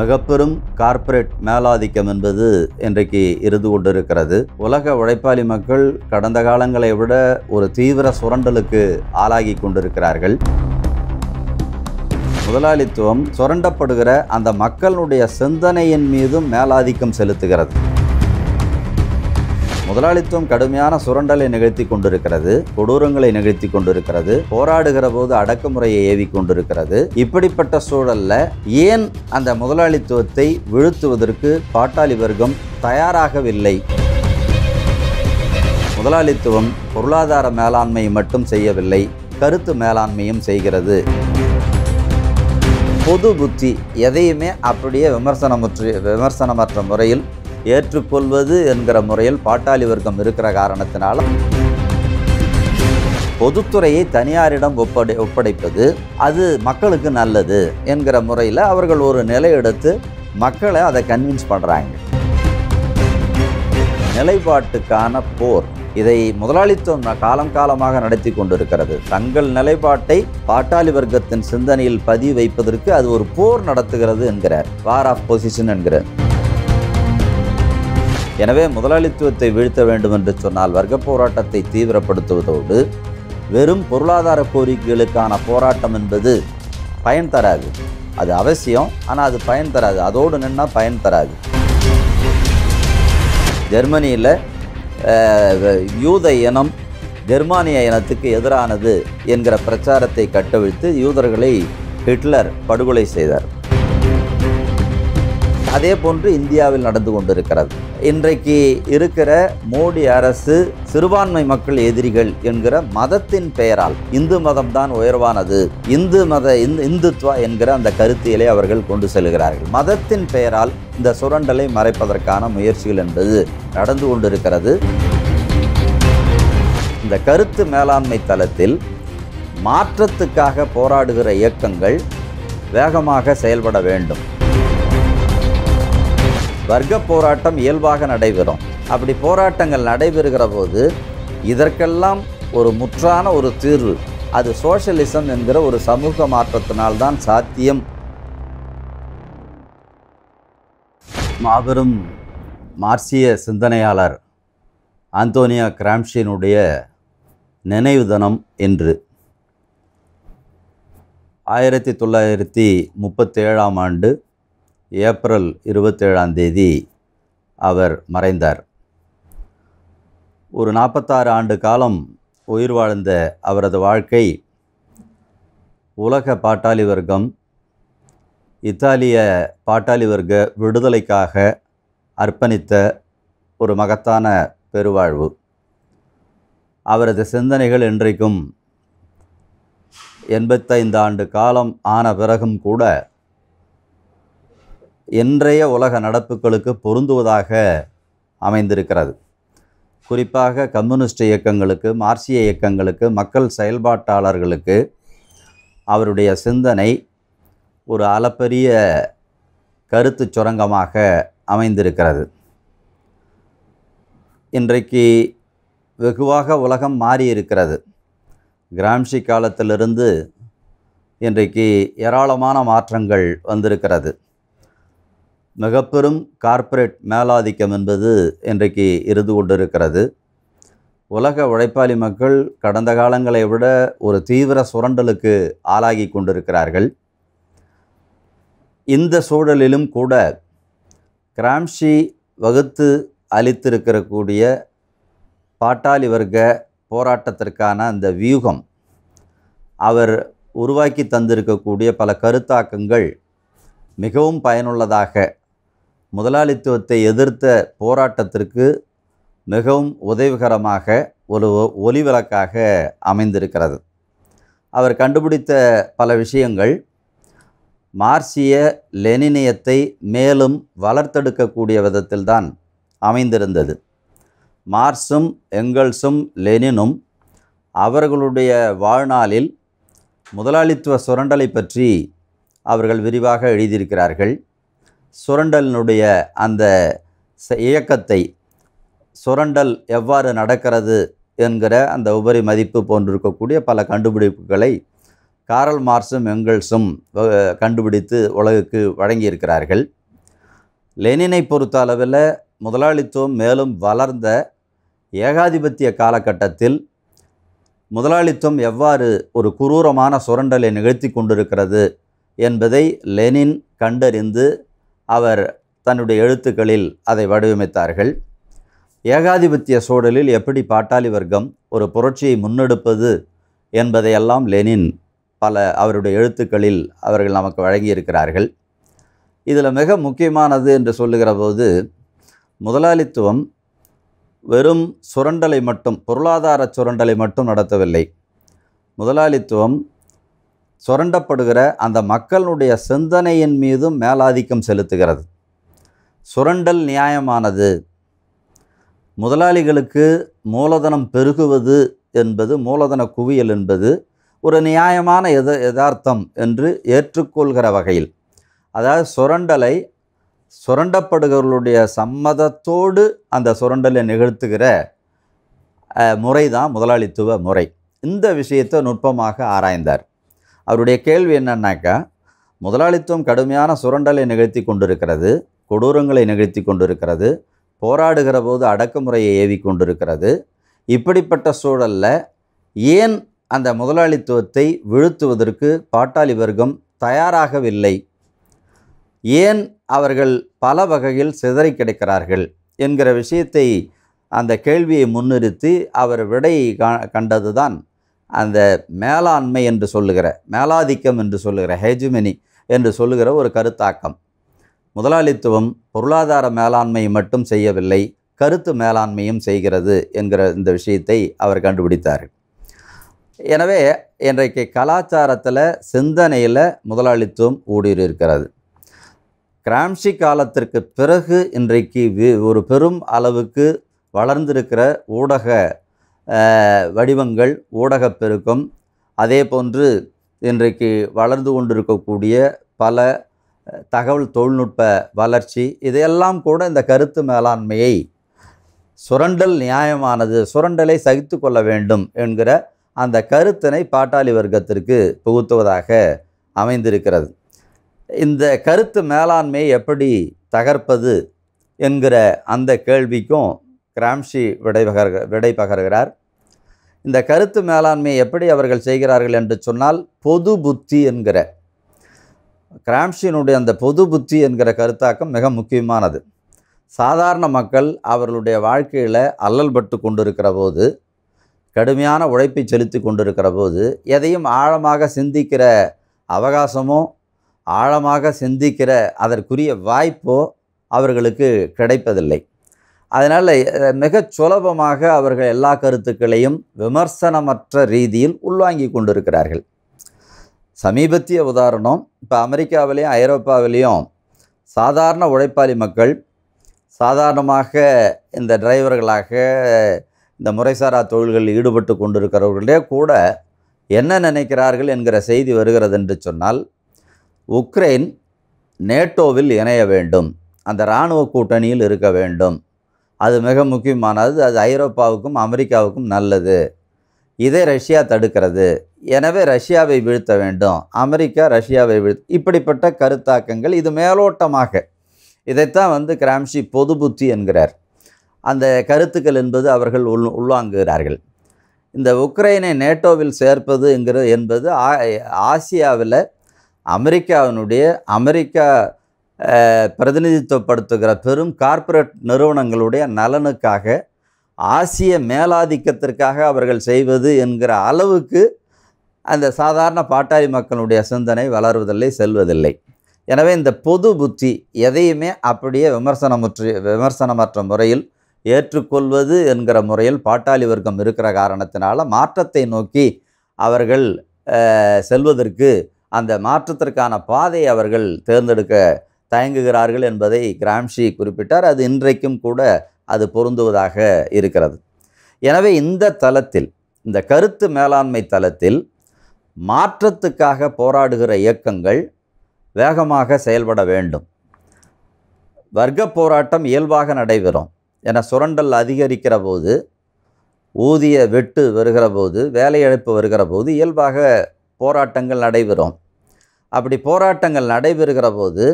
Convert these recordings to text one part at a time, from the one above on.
மிகப்பெரும் கார்ப்பரேட் மேலாதிக்கம் என்பது இன்றைக்கு இருந்து கொண்டிருக்கிறது உலக உழைப்பாளி மக்கள் கடந்த காலங்களை விட ஒரு தீவிர சுரண்டலுக்கு ஆளாகி கொண்டிருக்கிறார்கள் முதலாளித்துவம் சுரண்டப்படுகிற அந்த மக்களுடைய சிந்தனையின் மீதும் மேலாதிக்கம் செலுத்துகிறது முதலாளித்துவம் கடுமையான சுரண்டலை நிகழ்த்தி கொண்டிருக்கிறது கொடூரங்களை நிகழ்த்தி கொண்டிருக்கிறது போராடுகிற போது அடக்குமுறையை ஏவி கொண்டிருக்கிறது இப்படிப்பட்ட சூழல்ல ஏன் அந்த முதலாளித்துவத்தை வீழ்த்துவதற்கு பாட்டாளி வர்க்கம் தயாராகவில்லை முதலாளித்துவம் பொருளாதார மேலாண்மை மட்டும் செய்யவில்லை கருத்து மேலாண்மையும் செய்கிறது பொது புத்தி எதையுமே அப்படியே விமர்சனமுற்று விமர்சனமற்ற முறையில் ஏற்றுக்கொள்வது என்கிற முறையில் பாட்டாளி வர்க்கம் இருக்கிற காரணத்தினால பொதுத்துறையை தனியாரிடம் ஒப்படை ஒப்படைப்பது அது மக்களுக்கு நல்லது என்கிற முறையில் அவர்கள் ஒரு நிலை எடுத்து மக்களை அதை கன்வின்ஸ் பண்ணுறாங்க நிலைப்பாட்டுக்கான போர் இதை முதலாளித்துவம் காலம் காலமாக நடத்தி கொண்டிருக்கிறது தங்கள் நிலைப்பாட்டை பாட்டாளி வர்க்கத்தின் சிந்தனையில் பதிவு வைப்பதற்கு அது ஒரு போர் நடத்துகிறது என்கிறார் வார் ஆஃப் பொசிஷன் என்கிறார் எனவே முதலாளித்துவத்தை வீழ்த்த வேண்டும் என்று சொன்னால் வர்க்க போராட்டத்தை தீவிரப்படுத்துவதோடு வெறும் பொருளாதார கோரிக்கைகளுக்கான போராட்டம் என்பது பயன் தராது அது அவசியம் ஆனால் அது பயன் தராது அதோடு நின்னால் பயன் தராது ஜெர்மனியில் யூத இனம் ஜெர்மானிய இனத்துக்கு எதிரானது என்கிற பிரச்சாரத்தை கட்டவிழ்த்து யூதர்களை ஹிட்லர் படுகொலை செய்தார் அதே போன்று இந்தியாவில் நடந்து கொண்டிருக்கிறது இன்றைக்கு இருக்கிற மோடி அரசு சிறுபான்மை மக்கள் எதிரிகள் என்கிற மதத்தின் பெயரால் இந்து மதம் தான் உயர்வானது இந்து மத இந்துத்வா என்கிற அந்த கருத்தியலை அவர்கள் கொண்டு செல்கிறார்கள் மதத்தின் பெயரால் இந்த சுரண்டலை மறைப்பதற்கான முயற்சிகள் என்பது நடந்து கொண்டிருக்கிறது இந்த கருத்து மேலாண்மை தளத்தில் மாற்றத்துக்காக போராடுகிற இயக்கங்கள் வேகமாக செயல்பட வேண்டும் வர்க்க போராட்டம் இயல்பாக நடைபெறும் அப்படி போராட்டங்கள் நடைபெறுகிற போது இதற்கெல்லாம் ஒரு முற்றான ஒரு தீர்வு அது சோஷலிசம் என்கிற ஒரு சமூக மாற்றத்தினால்தான் சாத்தியம் மாபெரும் மார்சிய சிந்தனையாளர் ஆந்தோனியா கிராம்ஷினுடைய நினைவு தினம் என்று ஆயிரத்தி தொள்ளாயிரத்தி முப்பத்தேழாம் ஆண்டு ஏப்ரல் இருபத்தேழாம் தேதி அவர் மறைந்தார் ஒரு நாற்பத்தாறு ஆண்டு காலம் உயிர் வாழ்ந்த அவரது வாழ்க்கை உலக பாட்டாளி வர்க்கம் இத்தாலிய பாட்டாளி வர்க்க விடுதலைக்காக அர்ப்பணித்த ஒரு மகத்தான பெருவாழ்வு அவரது சிந்தனைகள் என்றைக்கும் எண்பத்தைந்து ஆண்டு காலம் ஆன பிறகும் கூட இன்றைய உலக நடப்புகளுக்கு பொருந்துவதாக அமைந்திருக்கிறது குறிப்பாக கம்யூனிஸ்ட் இயக்கங்களுக்கு மார்க்சிய இயக்கங்களுக்கு மக்கள் செயல்பாட்டாளர்களுக்கு அவருடைய சிந்தனை ஒரு அளப்பரிய கருத்து சுரங்கமாக அமைந்திருக்கிறது இன்றைக்கு வெகுவாக உலகம் மாறி இருக்கிறது கிராம்ஷி காலத்திலிருந்து இன்றைக்கு ஏராளமான மாற்றங்கள் வந்திருக்கிறது மிகப்பெரும் கார்ப்பரேட் மேலாதிக்கம் என்பது இன்றைக்கு இருந்து கொண்டிருக்கிறது உலக உழைப்பாளி மக்கள் கடந்த காலங்களை விட ஒரு தீவிர சுரண்டலுக்கு ஆளாகி கொண்டிருக்கிறார்கள் இந்த சூழலிலும் கூட கிராம்ஷி வகுத்து அளித்திருக்கிறக்கூடிய பாட்டாளி வர்க்க போராட்டத்திற்கான அந்த வியூகம் அவர் உருவாக்கி தந்திருக்கக்கூடிய பல கருத்தாக்கங்கள் மிகவும் பயனுள்ளதாக முதலாளித்துவத்தை எதிர்த்த போராட்டத்திற்கு மிகவும் உதவிகரமாக ஒரு ஒலிவிளக்காக அமைந்திருக்கிறது அவர் கண்டுபிடித்த பல விஷயங்கள் மார்சிய லெனினியத்தை மேலும் வளர்த்தெடுக்கக்கூடிய விதத்தில்தான் அமைந்திருந்தது மார்ஸும் எங்கல்ஸும் லெனினும் அவர்களுடைய வாழ்நாளில் முதலாளித்துவ சுரண்டலை பற்றி அவர்கள் விரிவாக எழுதியிருக்கிறார்கள் சுரண்டலினுடைய அந்த இயக்கத்தை சுரண்டல் எவ்வாறு நடக்கிறது என்கிற அந்த உபரி மதிப்பு போன்றிருக்கக்கூடிய பல கண்டுபிடிப்புகளை காரல் மார்ஸும் எங்கள்ஸும் கண்டுபிடித்து உலகுக்கு வழங்கியிருக்கிறார்கள் லெனினை பொறுத்த அளவில் முதலாளித்துவம் மேலும் வளர்ந்த ஏகாதிபத்திய காலகட்டத்தில் முதலாளித்துவம் எவ்வாறு ஒரு குரூரமான சுரண்டலை நிகழ்த்தி கொண்டிருக்கிறது என்பதை லெனின் கண்டறிந்து அவர் தன்னுடைய எழுத்துக்களில் அதை வடிவமைத்தார்கள் ஏகாதிபத்திய சூழலில் எப்படி பாட்டாளி வர்க்கம் ஒரு புரட்சியை முன்னெடுப்பது என்பதையெல்லாம் லெனின் பல அவருடைய எழுத்துக்களில் அவர்கள் நமக்கு வழங்கியிருக்கிறார்கள் இதில் மிக முக்கியமானது என்று சொல்லுகிற போது முதலாளித்துவம் வெறும் சுரண்டலை மட்டும் பொருளாதார சுரண்டலை மட்டும் நடத்தவில்லை முதலாளித்துவம் சுரண்டப்படுகிற அந்த மக்களுடைய சிந்தனையின் மீதும் மேலாதிக்கம் செலுத்துகிறது சுரண்டல் நியாயமானது முதலாளிகளுக்கு மூலதனம் பெருகுவது என்பது மூலதன குவியல் என்பது ஒரு நியாயமான எத யதார்த்தம் என்று ஏற்றுக்கொள்கிற வகையில் அதாவது சுரண்டலை சுரண்டப்படுகிறவர்களுடைய சம்மதத்தோடு அந்த சுரண்டலை நிகழ்த்துகிற முறை தான் முதலாளித்துவ முறை இந்த விஷயத்தை நுட்பமாக ஆராய்ந்தார் அவருடைய கேள்வி என்னன்னாக்கா முதலாளித்துவம் கடுமையான சுரண்டலை நிகழ்த்தி கொண்டிருக்கிறது கொடூரங்களை நிகழ்த்தி கொண்டிருக்கிறது போராடுகிற போது அடக்குமுறையை ஏவி கொண்டிருக்கிறது இப்படிப்பட்ட சூழலில் ஏன் அந்த முதலாளித்துவத்தை வீழ்த்துவதற்கு பாட்டாளி வர்க்கம் தயாராகவில்லை ஏன் அவர்கள் பல வகையில் சிதறி கிடைக்கிறார்கள் என்கிற விஷயத்தை அந்த கேள்வியை முன்னிறுத்தி அவர் விடை கண்டது தான் அந்த மேலாண்மை என்று சொல்லுகிற மேலாதிக்கம் என்று சொல்லுகிற ஹெஜுமெனி என்று சொல்லுகிற ஒரு கருத்தாக்கம் முதலாளித்துவம் பொருளாதார மேலாண்மை மட்டும் செய்யவில்லை கருத்து மேலாண்மையும் செய்கிறது என்கிற இந்த விஷயத்தை அவர் கண்டுபிடித்தார் எனவே இன்றைக்கு கலாச்சாரத்தில் சிந்தனையில் முதலாளித்துவம் ஊடுருக்கிறது கிராம்ஷி காலத்திற்கு பிறகு இன்றைக்கு ஒரு பெரும் அளவுக்கு வளர்ந்திருக்கிற ஊடக வடிவங்கள் ஊடகப்பெருக்கம் அதே போன்று இன்றைக்கு வளர்ந்து கொண்டிருக்கக்கூடிய பல தகவல் தொழில்நுட்ப வளர்ச்சி இதையெல்லாம் கூட இந்த கருத்து மேலாண்மையை சுரண்டல் நியாயமானது சுரண்டலை சகித்து கொள்ள வேண்டும் என்கிற அந்த கருத்தினை பாட்டாளி வர்க்கத்திற்கு புகுத்துவதாக அமைந்திருக்கிறது இந்த கருத்து மேலாண்மையை எப்படி தகர்ப்பது என்கிற அந்த கேள்விக்கும் கிராம்ஷி விடை பகர் விடை பகர்கிறார் இந்த கருத்து மேலாண்மை எப்படி அவர்கள் செய்கிறார்கள் என்று சொன்னால் பொது புத்தி என்கிற கிராம்ஷினுடைய அந்த பொது புத்தி என்கிற கருத்தாக்கம் மிக முக்கியமானது சாதாரண மக்கள் அவர்களுடைய வாழ்க்கையில் அல்லல் பட்டு கொண்டிருக்கிற போது கடுமையான உழைப்பை செலுத்தி கொண்டிருக்கிற போது எதையும் ஆழமாக சிந்திக்கிற அவகாசமோ ஆழமாக சிந்திக்கிற அதற்குரிய வாய்ப்போ அவர்களுக்கு கிடைப்பதில்லை அதனால் மிக சுலபமாக அவர்கள் எல்லா கருத்துக்களையும் விமர்சனமற்ற ரீதியில் உள்வாங்கி கொண்டிருக்கிறார்கள் சமீபத்திய உதாரணம் இப்போ அமெரிக்காவிலையும் ஐரோப்பாவிலையும் சாதாரண உழைப்பாளி மக்கள் சாதாரணமாக இந்த டிரைவர்களாக இந்த முறைசாரா தொழில்களில் ஈடுபட்டு கொண்டிருக்கிறவர்களே கூட என்ன நினைக்கிறார்கள் என்கிற செய்தி வருகிறது என்று சொன்னால் உக்ரைன் நேட்டோவில் இணைய வேண்டும் அந்த இராணுவ கூட்டணியில் இருக்க வேண்டும் அது மிக முக்கியமானது அது ஐரோப்பாவுக்கும் அமெரிக்காவுக்கும் நல்லது இதை ரஷ்யா தடுக்கிறது எனவே ரஷ்யாவை வீழ்த்த வேண்டும் அமெரிக்கா ரஷ்யாவை வீழ்த்த இப்படிப்பட்ட கருத்தாக்கங்கள் இது மேலோட்டமாக இதைத்தான் வந்து கிராம்ஷி பொது புத்தி என்கிறார் அந்த கருத்துக்கள் என்பது அவர்கள் உள் உள்வாங்குகிறார்கள் இந்த உக்ரைனை நேட்டோவில் சேர்ப்பது என்கிற என்பது ஆசியாவில் அமெரிக்காவினுடைய அமெரிக்கா பிரதிநிதித்துவப்படுத்துகிற பெரும் கார்ப்பரேட் நிறுவனங்களுடைய நலனுக்காக ஆசிய மேலாதிக்கத்திற்காக அவர்கள் செய்வது என்கிற அளவுக்கு அந்த சாதாரண பாட்டாளி மக்களுடைய சிந்தனை வளருவதில்லை செல்வதில்லை எனவே இந்த பொது புத்தி எதையுமே அப்படியே விமர்சனமுற்று விமர்சனமற்ற முறையில் ஏற்றுக்கொள்வது என்கிற முறையில் பாட்டாளி வர்க்கம் இருக்கிற காரணத்தினால மாற்றத்தை நோக்கி அவர்கள் செல்வதற்கு அந்த மாற்றத்திற்கான பாதையை அவர்கள் தேர்ந்தெடுக்க தயங்குகிறார்கள் என்பதை கிராம்ஷி குறிப்பிட்டார் அது இன்றைக்கும் கூட அது பொருந்துவதாக இருக்கிறது எனவே இந்த தளத்தில் இந்த கருத்து மேலாண்மை தளத்தில் மாற்றத்துக்காக போராடுகிற இயக்கங்கள் வேகமாக செயல்பட வேண்டும் வர்க்க போராட்டம் இயல்பாக நடைபெறும் என சுரண்டல் அதிகரிக்கிற போது ஊதிய வெட்டு வருகிற போது வேலையழைப்பு வருகிற போது இயல்பாக போராட்டங்கள் நடைபெறும் அப்படி போராட்டங்கள் நடைபெறுகிற போது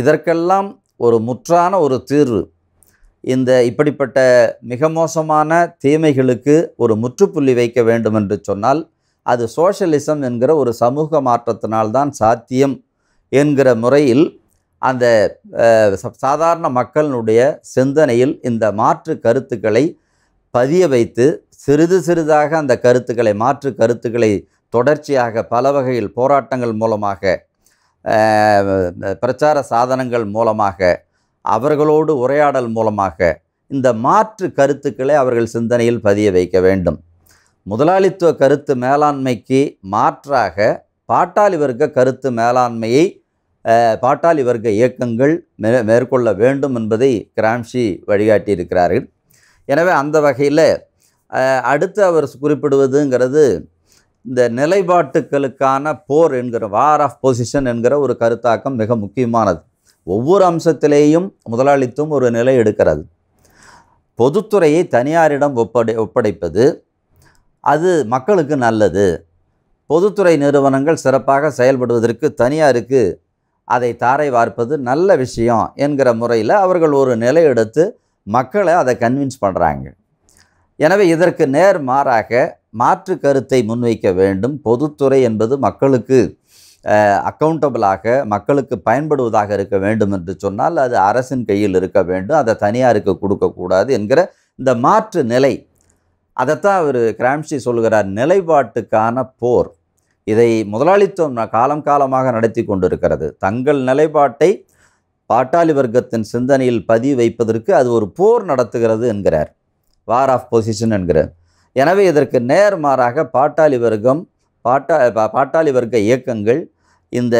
இதற்கெல்லாம் ஒரு முற்றான ஒரு தீர்வு இந்த இப்படிப்பட்ட மிக மோசமான தீமைகளுக்கு ஒரு முற்றுப்புள்ளி வைக்க வேண்டும் என்று சொன்னால் அது சோஷலிசம் என்கிற ஒரு சமூக மாற்றத்தினால்தான் சாத்தியம் என்கிற முறையில் அந்த சாதாரண மக்களினுடைய சிந்தனையில் இந்த மாற்று கருத்துக்களை பதிய வைத்து சிறிது சிறிதாக அந்த கருத்துக்களை மாற்று கருத்துக்களை தொடர்ச்சியாக பல வகையில் போராட்டங்கள் மூலமாக பிரச்சார சாதனங்கள் மூலமாக அவர்களோடு உரையாடல் மூலமாக இந்த மாற்று கருத்துக்களை அவர்கள் சிந்தனையில் பதிய வைக்க வேண்டும் முதலாளித்துவ கருத்து மேலாண்மைக்கு மாற்றாக பாட்டாளி வர்க்க கருத்து மேலாண்மையை பாட்டாளி வர்க்க இயக்கங்கள் மே மேற்கொள்ள வேண்டும் என்பதை கிராம்ஷி வழிகாட்டியிருக்கிறார்கள் எனவே அந்த வகையில் அடுத்து அவர் குறிப்பிடுவதுங்கிறது இந்த நிலைப்பாட்டுக்களுக்கான போர் என்கிற வார் ஆஃப் பொசிஷன் என்கிற ஒரு கருத்தாக்கம் மிக முக்கியமானது ஒவ்வொரு அம்சத்திலேயும் முதலாளித்துவம் ஒரு நிலை எடுக்கிறது பொதுத்துறையை தனியாரிடம் ஒப்படை ஒப்படைப்பது அது மக்களுக்கு நல்லது பொதுத்துறை நிறுவனங்கள் சிறப்பாக செயல்படுவதற்கு தனியாருக்கு அதை தாரை வார்ப்பது நல்ல விஷயம் என்கிற முறையில் அவர்கள் ஒரு நிலை எடுத்து மக்களை அதை கன்வின்ஸ் பண்ணுறாங்க எனவே இதற்கு நேர் மாறாக மாற்று கருத்தை முன்வைக்க வேண்டும் பொதுத்துறை என்பது மக்களுக்கு அக்கௌண்டபிளாக மக்களுக்கு பயன்படுவதாக இருக்க வேண்டும் என்று சொன்னால் அது அரசின் கையில் இருக்க வேண்டும் அதை தனியாருக்கு கொடுக்கக்கூடாது என்கிற இந்த மாற்று நிலை அதைத்தான் அவர் கிராம்ஷி சொல்கிறார் நிலைப்பாட்டுக்கான போர் இதை முதலாளித்துவம் காலம் காலமாக நடத்தி கொண்டிருக்கிறது தங்கள் நிலைப்பாட்டை பாட்டாளி வர்க்கத்தின் சிந்தனையில் பதிவு வைப்பதற்கு அது ஒரு போர் நடத்துகிறது என்கிறார் வார் ஆஃப் பொசிஷன் என்கிறார் எனவே இதற்கு நேர்மாறாக பாட்டாளி வர்க்கம் பாட்டா பாட்டாளி வர்க்க இயக்கங்கள் இந்த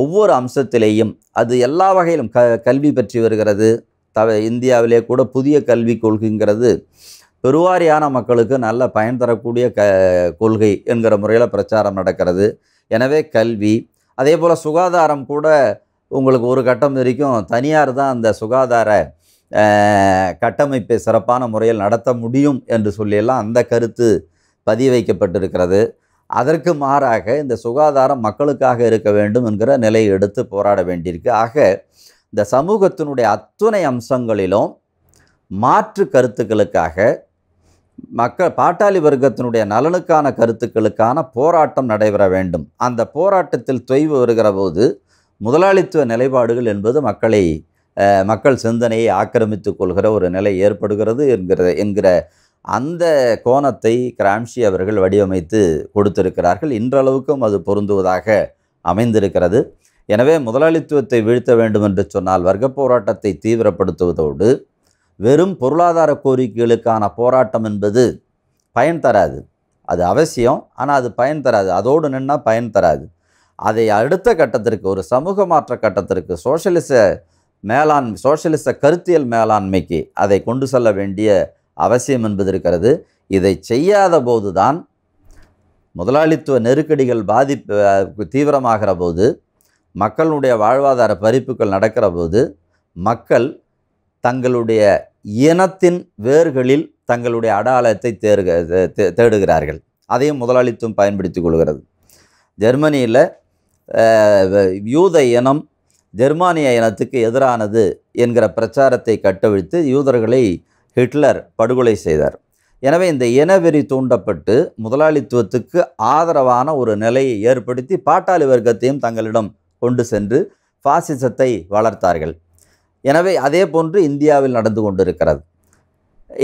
ஒவ்வொரு அம்சத்திலேயும் அது எல்லா வகையிலும் க கல்வி பற்றி வருகிறது த இந்தியாவிலே கூட புதிய கல்விக் கொள்கைங்கிறது பெருவாரியான மக்களுக்கு நல்ல பயன் தரக்கூடிய க கொள்கை என்கிற முறையில் பிரச்சாரம் நடக்கிறது எனவே கல்வி அதே போல் சுகாதாரம் கூட உங்களுக்கு ஒரு கட்டம் வரைக்கும் தனியார் தான் அந்த சுகாதார கட்டமைப்பை சிறப்பான முறையில் நடத்த முடியும் என்று சொல்லியெல்லாம் அந்த கருத்து பதிவைக்கப்பட்டிருக்கிறது வைக்கப்பட்டிருக்கிறது அதற்கு மாறாக இந்த சுகாதாரம் மக்களுக்காக இருக்க வேண்டும் என்கிற நிலையை எடுத்து போராட வேண்டியிருக்கு ஆக இந்த சமூகத்தினுடைய அத்துணை அம்சங்களிலும் மாற்று கருத்துக்களுக்காக மக்கள் பாட்டாளி வர்க்கத்தினுடைய நலனுக்கான கருத்துக்களுக்கான போராட்டம் நடைபெற வேண்டும் அந்த போராட்டத்தில் தொய்வு வருகிற போது முதலாளித்துவ நிலைப்பாடுகள் என்பது மக்களை மக்கள் சிந்தனையை ஆக்கிரமித்து கொள்கிற ஒரு நிலை ஏற்படுகிறது என்கிற என்கிற அந்த கோணத்தை கிராம்ஷி அவர்கள் வடிவமைத்து கொடுத்திருக்கிறார்கள் இன்றளவுக்கும் அது பொருந்துவதாக அமைந்திருக்கிறது எனவே முதலாளித்துவத்தை வீழ்த்த வேண்டும் என்று சொன்னால் வர்க்க போராட்டத்தை தீவிரப்படுத்துவதோடு வெறும் பொருளாதார கோரிக்கைகளுக்கான போராட்டம் என்பது பயன் தராது அது அவசியம் ஆனால் அது பயன் தராது அதோடு நின்னால் பயன் தராது அதை அடுத்த கட்டத்திற்கு ஒரு சமூக மாற்ற கட்டத்திற்கு சோஷலிச மேலாண்மை சோசியலிச கருத்தியல் மேலாண்மைக்கு அதை கொண்டு செல்ல வேண்டிய அவசியம் என்பது இருக்கிறது இதை செய்யாத போதுதான் முதலாளித்துவ நெருக்கடிகள் பாதிப்பு தீவிரமாகிற போது மக்களுடைய வாழ்வாதார பறிப்புகள் நடக்கிற போது மக்கள் தங்களுடைய இனத்தின் வேர்களில் தங்களுடைய அடையாளத்தை தேர்க தேடுகிறார்கள் அதையும் முதலாளித்துவம் பயன்படுத்தி கொள்கிறது ஜெர்மனியில் யூத இனம் ஜெர்மானிய இனத்துக்கு எதிரானது என்கிற பிரச்சாரத்தை கட்டவிழ்த்து யூதர்களை ஹிட்லர் படுகொலை செய்தார் எனவே இந்த இனவெறி தூண்டப்பட்டு முதலாளித்துவத்துக்கு ஆதரவான ஒரு நிலையை ஏற்படுத்தி பாட்டாளி வர்க்கத்தையும் தங்களிடம் கொண்டு சென்று பாசிசத்தை வளர்த்தார்கள் எனவே அதே போன்று இந்தியாவில் நடந்து கொண்டிருக்கிறது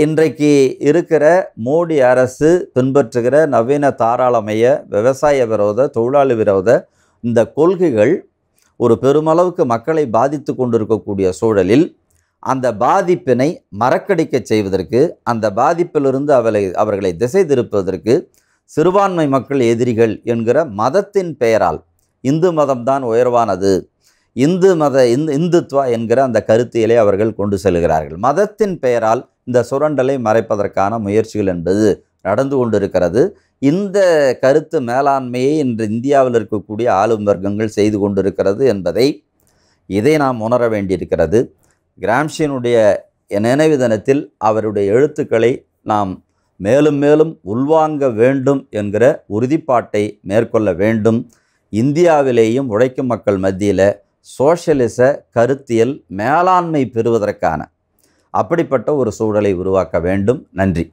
இன்றைக்கு இருக்கிற மோடி அரசு பின்பற்றுகிற நவீன தாராளமய விவசாய விரோத தொழிலாளி விரோத இந்த கொள்கைகள் ஒரு பெருமளவுக்கு மக்களை பாதித்து கொண்டிருக்கக்கூடிய சூழலில் அந்த பாதிப்பினை மறக்கடிக்க செய்வதற்கு அந்த பாதிப்பிலிருந்து அவளை அவர்களை திசை திருப்பதற்கு சிறுபான்மை மக்கள் எதிரிகள் என்கிற மதத்தின் பெயரால் இந்து மதம்தான் உயர்வானது இந்து மத இந்து இந்துத்வா என்கிற அந்த கருத்தியலை அவர்கள் கொண்டு செல்கிறார்கள் மதத்தின் பெயரால் இந்த சுரண்டலை மறைப்பதற்கான முயற்சிகள் என்பது நடந்து கொண்டிருக்கிறது இந்த கருத்து மேலாண்மையை இன்று இந்தியாவில் இருக்கக்கூடிய ஆளும் வர்க்கங்கள் செய்து கொண்டிருக்கிறது என்பதை இதை நாம் உணர வேண்டியிருக்கிறது கிராம்ஷியனுடைய நினைவு தினத்தில் அவருடைய எழுத்துக்களை நாம் மேலும் மேலும் உள்வாங்க வேண்டும் என்கிற உறுதிப்பாட்டை மேற்கொள்ள வேண்டும் இந்தியாவிலேயும் உழைக்கும் மக்கள் மத்தியில் சோஷலிச கருத்தியல் மேலாண்மை பெறுவதற்கான அப்படிப்பட்ட ஒரு சூழலை உருவாக்க வேண்டும் நன்றி